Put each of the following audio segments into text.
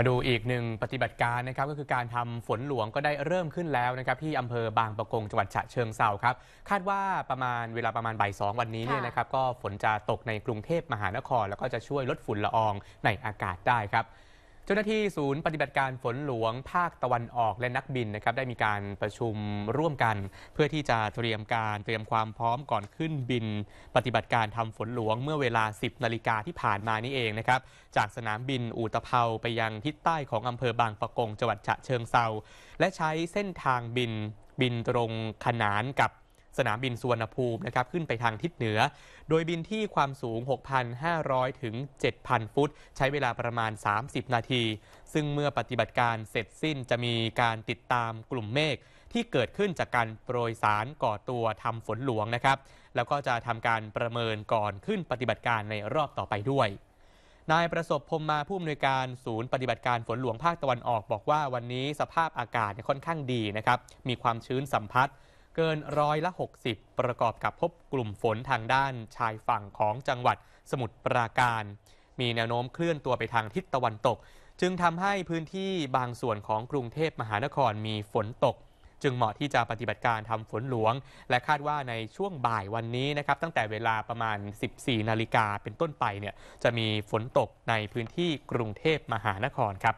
มาดูอีกหนึ่งปฏิบัติการนะครับก็คือการทำฝนหลวงก็ได้เริ่มขึ้นแล้วนะครับที่อำเภอบางปะกงจังหวัดฉะเชิงเซาครับ คาดว่าประมาณเวลาประมาณบ่ายสองวันนี้เนี่ยนะครับก็ฝนจะตกในกรุงเทพมหานครแล้วก็จะช่วยลดฝุ่นละอองในอากาศได้ครับจ้าหน้าที่ศูนย์ปฏิบัติการฝนหลวงภาคตะวันออกและนักบินนะครับได้มีการประชุมร่วมกัน เพื่อที่จะเตรียมการเตรียมความพร้อมก่อนขึ้นบิน ปฏิบัติการทำฝนหลวงเมื่อเวลา 10 นาฬิกาที่ผ่านมานี่เองนะครับ จากสนามบิน อู่ตะเภาไปยังทิศใต้ของอำเภอบางปะกงจังหวัดฉะเชิงเซาและใช้เส้นทางบินบินตรงขนานกับสนามบินสุวรรณภูมินะครับขึ้นไปทางทิศเหนือ โดยบินที่ความสูง 6,500 ถึง 7,000 ฟุต ใช้เวลาประมาณ 30 นาที ซึ่งเมื่อปฏิบัติการเสร็จสิ้นจะมีการติดตามกลุ่มเมฆที่เกิดขึ้นจากการโปรยสารก่อตัวทำฝนหลวงนะครับแล้วก็จะทำการประเมินก่อนขึ้นปฏิบัติการในรอบต่อไปด้วย นายประสบพมมาผู้อำนวยการศูนย์ปฏิบัติการฝนหลวงภาคตะวันออกบอกว่า วันนี้สภาพอากาศค่อนข้างดีนะครับมีความชื้นสัมพัทธ์เกินร้อยละ60 ประกอบกับพบกลุ่มฝนทางด้านชายฝั่งของจังหวัดสมุทรปราการ มีแนวโน้มเคลื่อนตัวไปทางทิศตะวันตก จึงทำให้พื้นที่บางส่วนของกรุงเทพมหานครมีฝนตก จึงเหมาะที่จะปฏิบัติการทำฝนหลวง และคาดว่าในช่วงบ่ายวันนี้นะครับ ตั้งแต่เวลาประมาณ 14 นาฬิกาเป็นต้นไปเนี่ยจะมีฝนตกในพื้นที่กรุงเทพมหานครครับ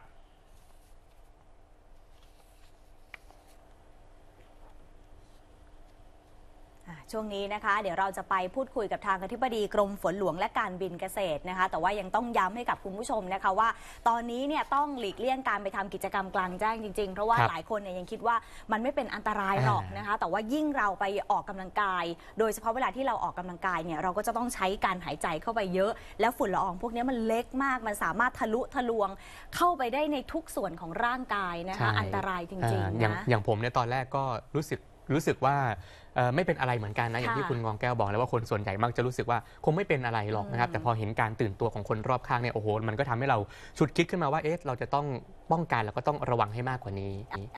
ช่วงนี้นะคะเดี๋ยวเราจะไปพูดคุยกับทางอธิบดีกรมฝนหลวงและการบินเกษตรนะคะแต่ว่ายังต้องย้ำให้กับคุณผู้ชมนะคะว่า ตอนนี้เนี่ยต้องหลีกเลี่ยงการไปทำกิจกรรมกลางแจ้งจริงๆ เพราะว่าหลายคนเนี่ยยังคิดว่ามันไม่เป็นอันตรายหรอกนะคะแต่ว่ายิ่งเราไปออกกำลังกาย โดยเฉพาะเวลาที่เราออกกำลังกายเนี่ยเราก็จะต้องใช้การหายใจเข้าไปเยอะ แล้วฝุ่นละออง พวกนี้มันเล็กมากมันสามารถทะลุทะลวงเข้าไปได้ในทุกส่วนของร่างกายนะคะอันตรายจริงๆนะอย่างผมเนี่ยตอนแรกก็รู้สึกรู้สึกว่าไม่เป็นอะไรเหมือนกันนะอย่างที่คุณงองแก้วบอกแล้วว่าคนส่วนใหญ่มักจะรู้สึกว่าคงไม่เป็นอะไรหรอกนะครับ แต่พอเห็นการตื่นตัวของคนรอบข้างเนี่ยโอ้โหมันก็ทำให้เราชุดคิดขึ้นมาว่าเอ๊ะเราจะต้องป้องกันแล้วก็ต้องระวังให้มากกว่านี้